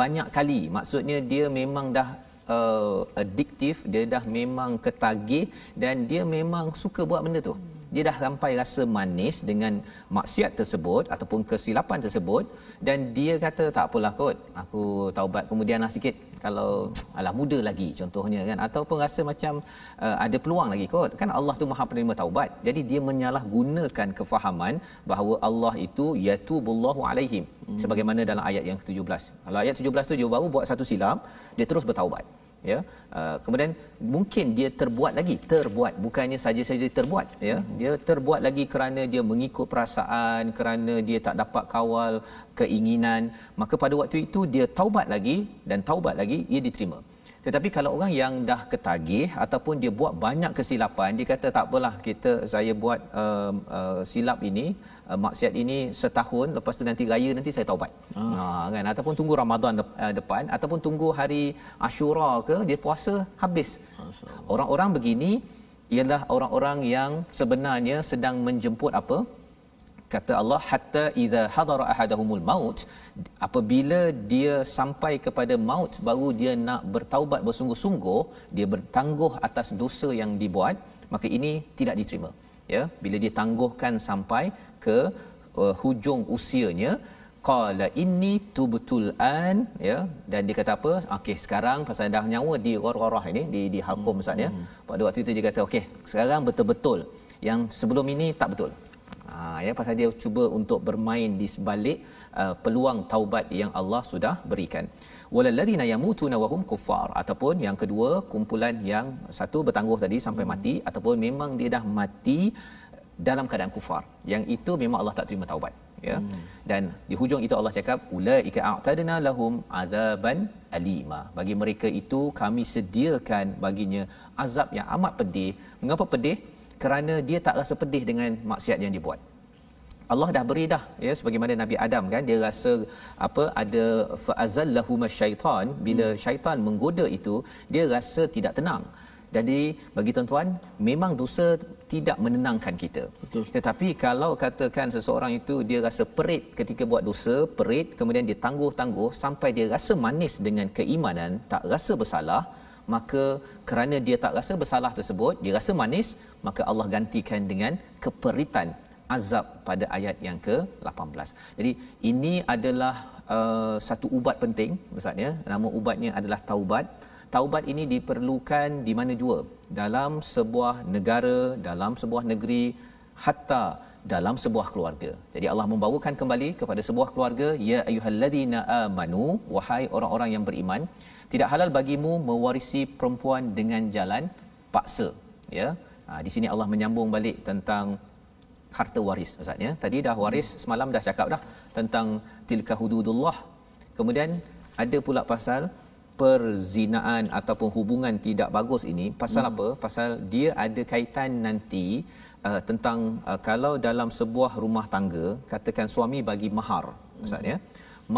banyak kali. Maksudnya dia memang dah uh, addictive, dia dah memang ketagih dan dia memang suka buat benda tu. Hmm dia dah sampai rasa manis dengan maksiat tersebut ataupun kesilapan tersebut dan dia kata tak apalah kot aku taubat kemudianlah sikit kalau alah muda lagi contohnya kan ataupun rasa macam uh, ada peluang lagi kot kan Allah tu Maha penerima taubat jadi dia menyalahgunakan kefahaman bahawa Allah itu yatubullahu alaihim hmm. sebagaimana dalam ayat yang ke-17 kalau ayat 17 tu dia baru buat satu silap dia terus bertaubat ya uh, kemudian mungkin dia terbuat lagi terbuat bukannya saja-saja terbuat ya hmm. dia terbuat lagi kerana dia mengikut perasaan kerana dia tak dapat kawal keinginan maka pada waktu itu dia taubat lagi dan taubat lagi ia diterima tetapi kalau orang yang dah ketagih ataupun dia buat banyak kesilapan, dia kata tak apalah kita saya buat uh, uh, silap ini, uh, maksiat ini setahun lepas tu nanti raya nanti saya taubat. Ah. Ha uh. uh, kan ataupun tunggu Ramadan de- uh, depan ataupun tunggu hari Ashura ke dia puasa habis. Orang-orang begini ialah orang-orang yang sebenarnya sedang menjemput apa? kata Allah hatta idza hadara ahaduhumul maut apabila dia sampai kepada maut baru dia nak bertaubat bersungguh-sungguh dia bertangguh atas dosa yang dibuat maka ini tidak diterima ya bila dia tangguhkan sampai ke uh, hujung usianya qala inni tubtul an ya dan dia kata apa okey sekarang pasal dah nyawa di gharghara ini di di hukum ya. hmm. maksudnya pada waktu itu dia kata okey sekarang betul-betul yang sebelum ini tak betul Ha ya pasal dia cuba untuk bermain di sebalik uh, peluang taubat yang Allah sudah berikan. Walau Walalladzina naya mutu hum kufar, ataupun yang kedua kumpulan yang satu bertangguh tadi sampai hmm. mati ataupun memang dia dah mati dalam keadaan kufar. Yang itu memang Allah tak terima taubat ya. Hmm. Dan di hujung itu Allah cakap ulaika a'tadna lahum azaban alima. Bagi mereka itu kami sediakan baginya azab yang amat pedih. Mengapa pedih? kerana dia tak rasa pedih dengan maksiat yang dibuat. Allah dah beri dah ya sebagaimana Nabi Adam kan dia rasa apa ada faazallahu masyaitan bila hmm. syaitan menggoda itu dia rasa tidak tenang jadi bagi tuan-tuan memang dosa tidak menenangkan kita Betul. tetapi kalau katakan seseorang itu dia rasa perit ketika buat dosa perit kemudian dia tangguh-tangguh sampai dia rasa manis dengan keimanan tak rasa bersalah maka kerana dia tak rasa bersalah tersebut dia rasa manis maka Allah gantikan dengan keperitan azab pada ayat yang ke-18. Jadi ini adalah uh, satu ubat penting Ustaz ya. Nama ubatnya adalah taubat. Taubat ini diperlukan di mana jua? Dalam sebuah negara, dalam sebuah negeri, hatta dalam sebuah keluarga. Jadi Allah membawakan kembali kepada sebuah keluarga, ya ayyuhalladzina amanu, wahai orang-orang yang beriman, tidak halal bagimu mewarisi perempuan dengan jalan paksa, ya. Ha, di sini Allah menyambung balik tentang harta waris Ustaz ya. Tadi dah waris hmm. semalam dah cakap dah tentang tilka hududullah. Kemudian ada pula pasal perzinaan ataupun hubungan tidak bagus ini pasal hmm. apa? Pasal dia ada kaitan nanti uh, tentang uh, kalau dalam sebuah rumah tangga katakan suami bagi mahar Ustaz hmm. ya.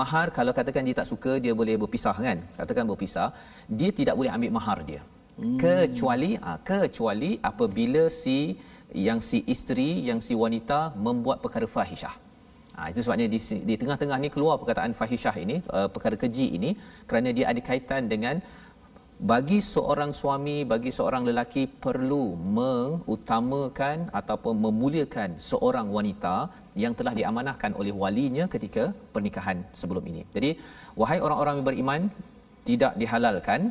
Mahar kalau katakan dia tak suka dia boleh berpisah kan? Katakan berpisah, dia tidak boleh ambil mahar dia. Hmm. Kecuali uh, kecuali apabila si yang si isteri yang si wanita membuat perkara fahishah, Ha, itu sebabnya di, di tengah-tengah ni keluar perkataan fahishah ini, uh, perkara keji ini kerana dia ada kaitan dengan bagi seorang suami, bagi seorang lelaki perlu mengutamakan ataupun memuliakan seorang wanita yang telah diamanahkan oleh walinya ketika pernikahan sebelum ini. Jadi, wahai orang-orang yang beriman, tidak dihalalkan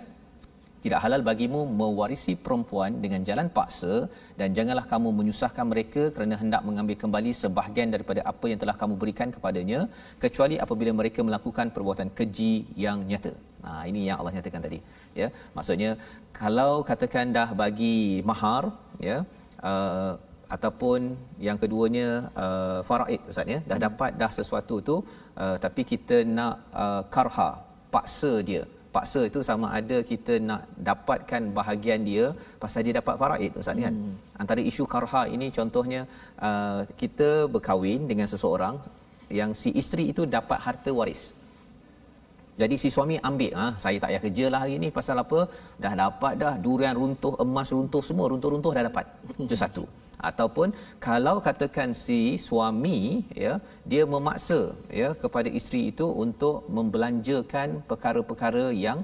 tidak halal bagimu mewarisi perempuan dengan jalan paksa dan janganlah kamu menyusahkan mereka kerana hendak mengambil kembali sebahagian daripada apa yang telah kamu berikan kepadanya kecuali apabila mereka melakukan perbuatan keji yang nyata. Ha, ini yang Allah nyatakan tadi. Ya, maksudnya kalau katakan dah bagi mahar, ya, uh, ataupun yang keduanya uh, faraid Ustaz ya, dah hmm. dapat dah sesuatu tu uh, tapi kita nak uh, karha paksa dia paksa itu sama ada kita nak dapatkan bahagian dia pasal dia dapat faraid ustaz kan? hmm. kan antara isu karha ini contohnya uh, kita berkahwin dengan seseorang yang si isteri itu dapat harta waris jadi si suami ambil ah ha, saya tak payah kerjalah hari ni pasal apa dah dapat dah durian runtuh emas runtuh semua runtuh-runtuh dah dapat itu satu ataupun kalau katakan si suami ya dia memaksa ya kepada isteri itu untuk membelanjakan perkara-perkara yang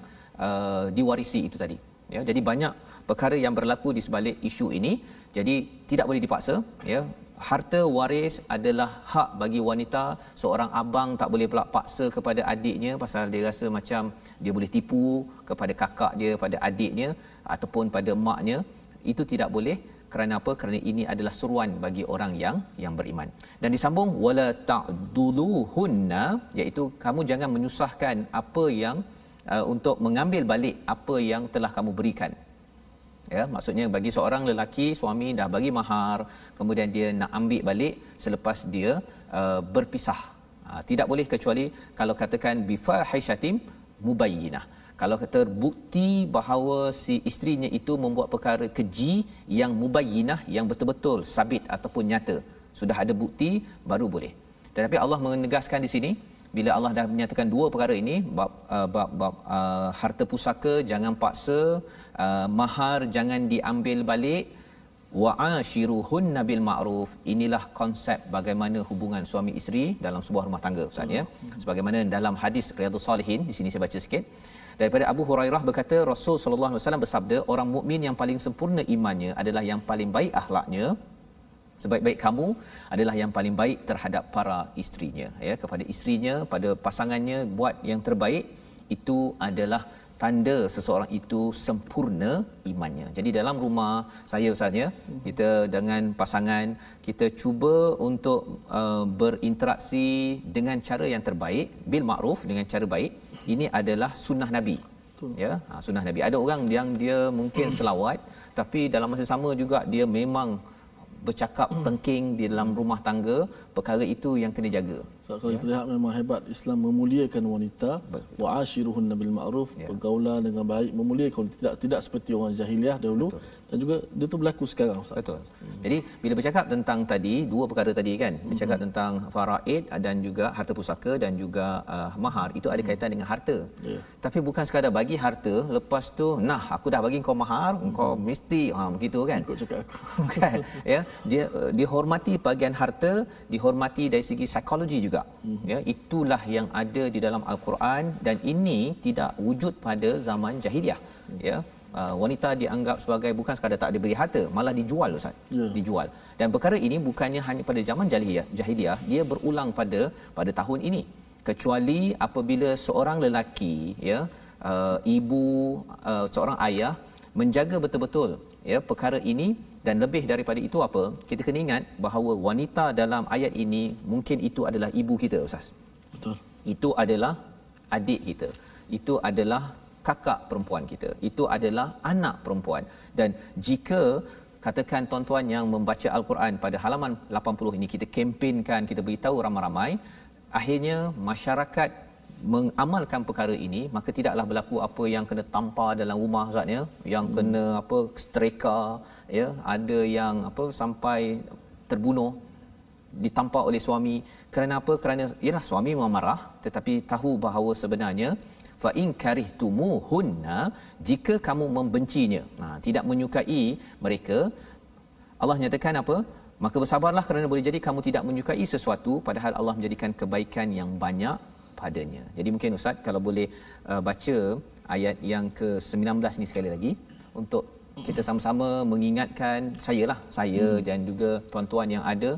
uh, diwarisi itu tadi ya jadi banyak perkara yang berlaku di sebalik isu ini jadi tidak boleh dipaksa ya harta waris adalah hak bagi wanita seorang abang tak boleh pula paksa kepada adiknya pasal dia rasa macam dia boleh tipu kepada kakak dia pada adiknya ataupun pada maknya itu tidak boleh kerana apa kerana ini adalah seruan bagi orang yang yang beriman dan disambung wala ta'duluhunna iaitu kamu jangan menyusahkan apa yang uh, untuk mengambil balik apa yang telah kamu berikan ya maksudnya bagi seorang lelaki suami dah bagi mahar kemudian dia nak ambil balik selepas dia uh, berpisah uh, tidak boleh kecuali kalau katakan bifa haisyatim mubayyinah kalau kata bukti bahawa si isterinya itu membuat perkara keji yang mubayyinah yang betul-betul sabit ataupun nyata sudah ada bukti baru boleh tetapi Allah menegaskan di sini bila Allah dah menyatakan dua perkara ini bab uh, bab, bab uh, harta pusaka jangan paksa uh, mahar jangan diambil balik Wa wa'ashiruhun nabil ma'ruf inilah konsep bagaimana hubungan suami isteri dalam sebuah rumah tangga ustaz ya hmm. sebagaimana dalam hadis riyadhus salihin di sini saya baca sikit daripada Abu Hurairah berkata Rasul sallallahu alaihi wasallam bersabda orang mukmin yang paling sempurna imannya adalah yang paling baik akhlaknya sebaik-baik kamu adalah yang paling baik terhadap para isterinya ya kepada isterinya pada pasangannya buat yang terbaik itu adalah tanda seseorang itu sempurna imannya. Jadi dalam rumah saya usahanya hmm. kita dengan pasangan kita cuba untuk uh, berinteraksi dengan cara yang terbaik, bil makruf dengan cara baik ini adalah sunnah nabi Betul. ya ha, sunnah nabi ada orang yang dia mungkin hmm. selawat tapi dalam masa sama juga dia memang bercakap hmm. tengking di dalam rumah tangga perkara itu yang kena jaga. So, kalau ya. kita lihat memang hebat Islam memuliakan wanita wa ashiruhunna bil ma'ruf ya. bergaulah dengan baik memuliakan tidak tidak seperti orang jahiliah dahulu Betul dan juga dia tu berlaku sekarang Ustaz. Betul. Hmm. Jadi bila bercakap tentang tadi dua perkara tadi kan, bercakap hmm. tentang faraid dan juga harta pusaka dan juga uh, mahar itu ada hmm. kaitan dengan harta. Yeah. Tapi bukan sekadar bagi harta lepas tu nah aku dah bagi kau mahar, hmm. kau mesti ha begitu kan. Ikut cakap aku. kan? Ya, dia uh, dihormati bagian harta, dihormati dari segi psikologi juga. Hmm. Ya, itulah yang ada di dalam al-Quran dan ini tidak wujud pada zaman jahiliah. Hmm. Ya uh, wanita dianggap sebagai bukan sekadar tak diberi harta malah dijual ustaz ya. dijual dan perkara ini bukannya hanya pada zaman jahiliah jahiliah dia berulang pada pada tahun ini kecuali apabila seorang lelaki ya uh, ibu uh, seorang ayah menjaga betul-betul ya perkara ini dan lebih daripada itu apa kita kena ingat bahawa wanita dalam ayat ini mungkin itu adalah ibu kita ustaz betul itu adalah adik kita itu adalah kakak perempuan kita. Itu adalah anak perempuan. Dan jika katakan tuan-tuan yang membaca al-Quran pada halaman 80 ini kita kempenkan, kita beritahu ramai-ramai, akhirnya masyarakat mengamalkan perkara ini maka tidaklah berlaku apa yang kena tampar dalam rumah zatnya yang hmm. kena apa streka ya ada yang apa sampai terbunuh ditampar oleh suami kerana apa kerana ialah suami memarah tetapi tahu bahawa sebenarnya fa in karihtumuhunna jika kamu membencinya nah tidak menyukai mereka Allah nyatakan apa maka bersabarlah kerana boleh jadi kamu tidak menyukai sesuatu padahal Allah menjadikan kebaikan yang banyak padanya jadi mungkin ustaz kalau boleh uh, baca ayat yang ke-19 ni sekali lagi untuk kita sama-sama mengingatkan saya lah saya hmm. dan juga tuan-tuan yang ada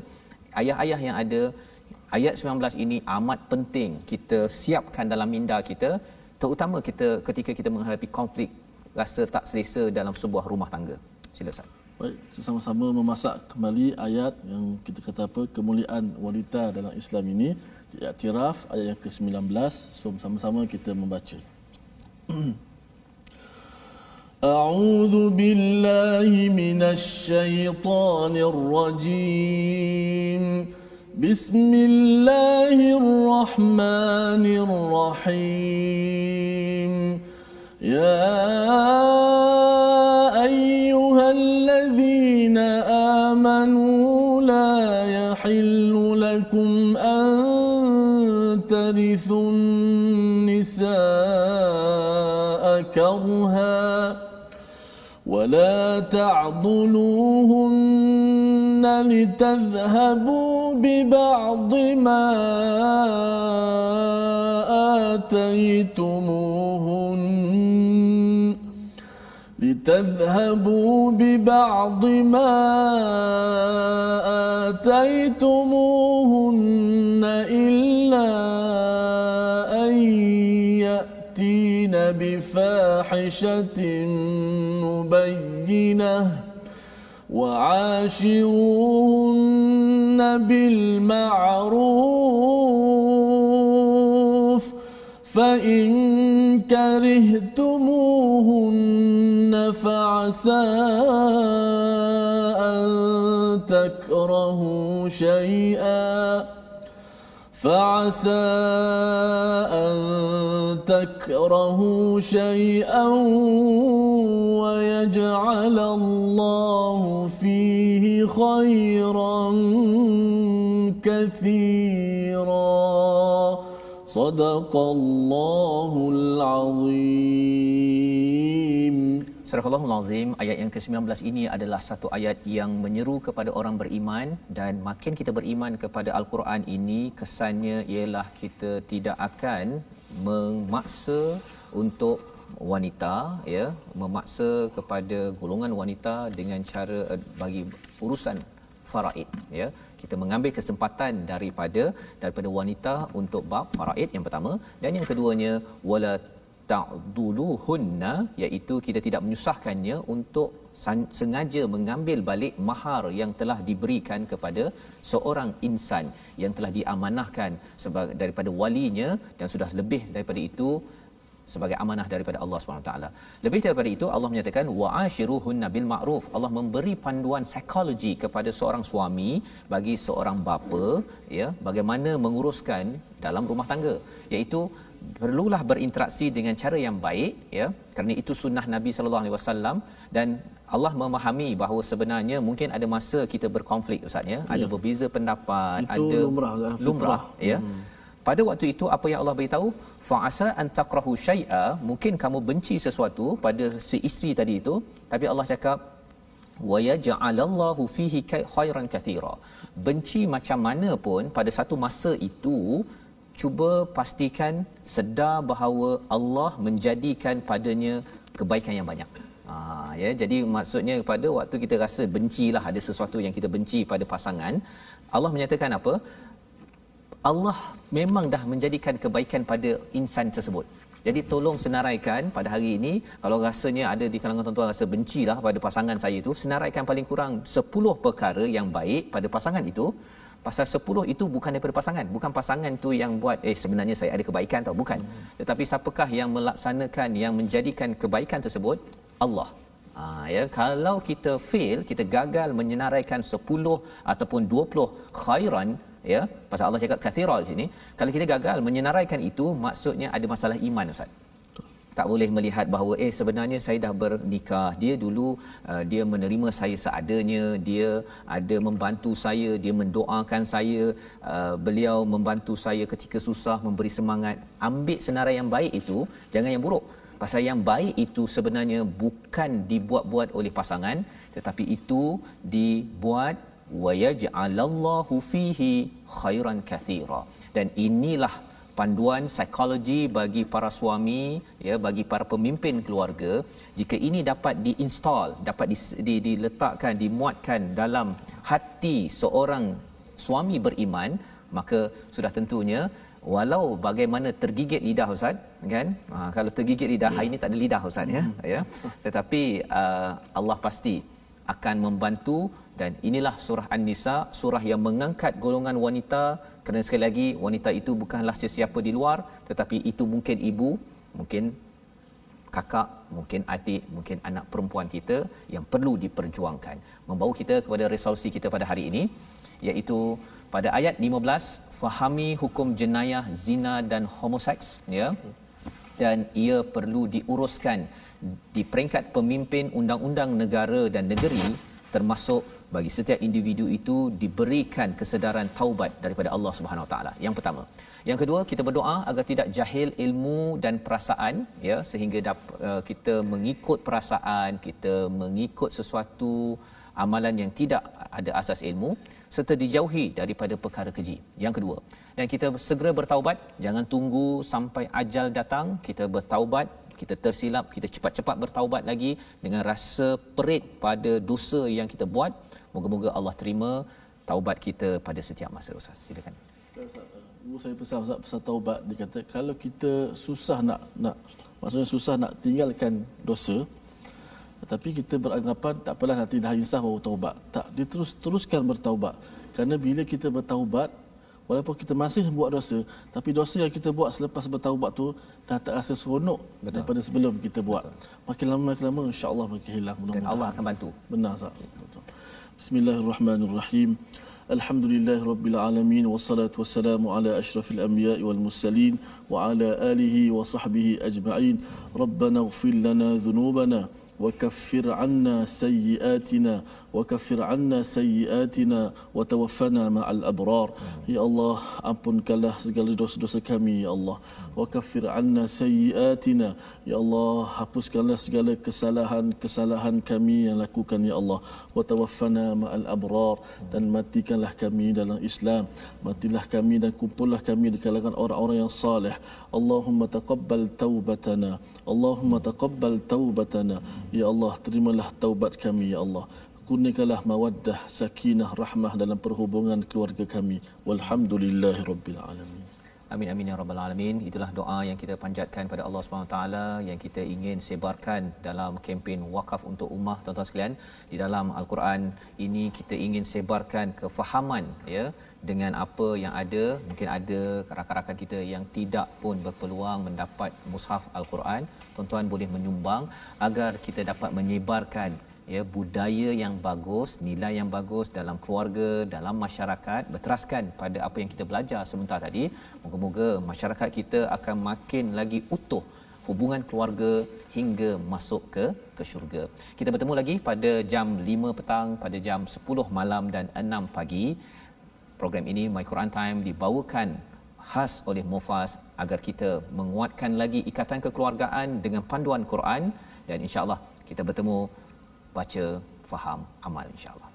ayah-ayah yang ada ayat 19 ini amat penting kita siapkan dalam minda kita terutama kita ketika kita menghadapi konflik rasa tak selesa dalam sebuah rumah tangga sila Ustaz baik sama-sama memasak kembali ayat yang kita kata apa kemuliaan wanita dalam Islam ini iktiraf ayat yang ke-19 so sama-sama kita membaca اعوذ بالله من الشيطان الرجيم بسم الله الرحمن الرحيم يا ايها الذين امنوا لا يحل لكم ان ترثوا النساء كرها ولا تعضلوهن لتذهبوا ببعض ما آتيتموهن لتذهبوا ببعض ما آتيتموهن إلا أن يأتين بفاحشة مبينة وعاشرون بالمعروف فإن كرهتموهن فعسى أن تكرهوا شيئا فعسى أن تكرهوا شيئا ويجعل الله فيه خيرا كثيرا صدق الله العظيم Surah Al-Azim ayat yang ke-19 ini adalah satu ayat yang menyeru kepada orang beriman dan makin kita beriman kepada Al-Quran ini kesannya ialah kita tidak akan memaksa untuk wanita ya memaksa kepada golongan wanita dengan cara eh, bagi urusan faraid ya kita mengambil kesempatan daripada daripada wanita untuk bab faraid yang pertama dan yang keduanya wala ta'duluhunna iaitu kita tidak menyusahkannya untuk sengaja mengambil balik mahar yang telah diberikan kepada seorang insan yang telah diamanahkan sebagai daripada walinya dan sudah lebih daripada itu sebagai amanah daripada Allah Subhanahu taala. Lebih daripada itu Allah menyatakan wa wa'ashiruhunna bil ma'ruf. Allah memberi panduan psikologi kepada seorang suami bagi seorang bapa ya bagaimana menguruskan dalam rumah tangga iaitu perlulah berinteraksi dengan cara yang baik ya kerana itu sunnah Nabi sallallahu alaihi wasallam dan Allah memahami bahawa sebenarnya mungkin ada masa kita berkonflik ustaz ya ada ya. berbeza pendapat itu ada lumrah, lumrah ya hmm. pada waktu itu apa yang Allah beritahu fa'asa an takrahu syai'a mungkin kamu benci sesuatu pada si isteri tadi itu tapi Allah cakap wa yaj'alallahu fihi khairan kathira benci macam mana pun pada satu masa itu cuba pastikan sedar bahawa Allah menjadikan padanya kebaikan yang banyak. Ha, ya jadi maksudnya pada waktu kita rasa bencilah ada sesuatu yang kita benci pada pasangan, Allah menyatakan apa? Allah memang dah menjadikan kebaikan pada insan tersebut. Jadi tolong senaraikan pada hari ini kalau rasanya ada di kalangan tuan-tuan rasa bencilah pada pasangan saya itu senaraikan paling kurang 10 perkara yang baik pada pasangan itu pasal 10 itu bukan daripada pasangan bukan pasangan tu yang buat eh sebenarnya saya ada kebaikan tau bukan hmm. tetapi siapakah yang melaksanakan yang menjadikan kebaikan tersebut Allah Ha, ya kalau kita fail kita gagal menyenaraikan 10 ataupun 20 khairan ya pasal Allah cakap kathira di sini kalau kita gagal menyenaraikan itu maksudnya ada masalah iman ustaz tak boleh melihat bahawa eh sebenarnya saya dah bernikah dia dulu uh, dia menerima saya seadanya dia ada membantu saya dia mendoakan saya uh, beliau membantu saya ketika susah memberi semangat ambil senarai yang baik itu jangan yang buruk pasal yang baik itu sebenarnya bukan dibuat-buat oleh pasangan tetapi itu dibuat wayaj'alallahu fihi khairan kathira dan inilah panduan psikologi bagi para suami ya bagi para pemimpin keluarga jika ini dapat diinstal dapat di, di, diletakkan dimuatkan dalam hati seorang suami beriman maka sudah tentunya walau bagaimana tergigit lidah ustaz kan ha, kalau tergigit lidah ya. hari ini tak ada lidah ustaz ya ya hmm. tetapi uh, Allah pasti akan membantu dan inilah surah An-Nisa surah yang mengangkat golongan wanita kerana sekali lagi wanita itu bukanlah sesiapa di luar tetapi itu mungkin ibu mungkin kakak mungkin adik mungkin anak perempuan kita yang perlu diperjuangkan membawa kita kepada resolusi kita pada hari ini iaitu pada ayat 15 fahami hukum jenayah zina dan homoseks ya dan ia perlu diuruskan di peringkat pemimpin undang-undang negara dan negeri termasuk bagi setiap individu itu diberikan kesedaran taubat daripada Allah Subhanahu Wa Taala. Yang pertama. Yang kedua, kita berdoa agar tidak jahil ilmu dan perasaan ya sehingga eh, kita mengikut perasaan, kita mengikut sesuatu amalan yang tidak ada asas ilmu serta dijauhi daripada perkara keji. Yang kedua, dan kita segera bertaubat, jangan tunggu sampai ajal datang, kita bertaubat kita tersilap kita cepat-cepat bertaubat lagi dengan rasa perit pada dosa yang kita buat Moga-moga Allah terima taubat kita pada setiap masa Ustaz. Silakan. Uh, guru saya pesan Ustaz pesan taubat dia kata kalau kita susah nak nak maksudnya susah nak tinggalkan dosa tetapi kita beranggapan tak apalah nanti dah insaf baru taubat. Tak, dia terus teruskan bertaubat. Karena bila kita bertaubat Walaupun kita masih buat dosa, tapi dosa yang kita buat selepas bertaubat tu dah tak rasa seronok Betul. daripada sebelum kita buat. Betul. Makin lama makin lama insya-Allah makin hilang. Dan Allah akan bantu. Benar sah. بسم الله الرحمن الرحيم الحمد لله رب العالمين والصلاة والسلام على أشرف الأنبياء والمرسلين وعلى آله وصحبه أجمعين ربنا اغفر لنا ذنوبنا وكفر عنا سيئاتنا وكفر عنا سيئاتنا وتوفنا مع الأبرار يا الله أمن كلا سجل دوس دوس كمي يا الله وكفر عنا سيئاتنا يا الله حبس كلا سجل كسلاهن كسلاهن كمي لكوكن يا الله وتوفنا مع الأبرار dan matikanlah kami dalam Islam matilah kami dan kumpullah kami di kalangan orang-orang yang saleh Allahumma taqabbal taubatana Allahumma taqabbal taubatana Ya Allah, terimalah taubat kami, Ya Allah. Kurnikalah mawaddah, sakinah, rahmah dalam perhubungan keluarga kami. Walhamdulillahi Rabbil Alamin. Amin amin ya rabbal alamin. Itulah doa yang kita panjatkan pada Allah Subhanahu taala yang kita ingin sebarkan dalam kempen wakaf untuk ummah tuan-tuan sekalian. Di dalam al-Quran ini kita ingin sebarkan kefahaman ya dengan apa yang ada. Mungkin ada rakan-rakan kita yang tidak pun berpeluang mendapat mushaf al-Quran. Tuan-tuan boleh menyumbang agar kita dapat menyebarkan ya budaya yang bagus nilai yang bagus dalam keluarga dalam masyarakat berteraskan pada apa yang kita belajar sebentar tadi moga-moga masyarakat kita akan makin lagi utuh hubungan keluarga hingga masuk ke ke syurga. Kita bertemu lagi pada jam 5 petang, pada jam 10 malam dan 6 pagi. Program ini My Quran Time dibawakan khas oleh Mufas agar kita menguatkan lagi ikatan kekeluargaan dengan panduan Quran dan insya-Allah kita bertemu baca faham amal insyaallah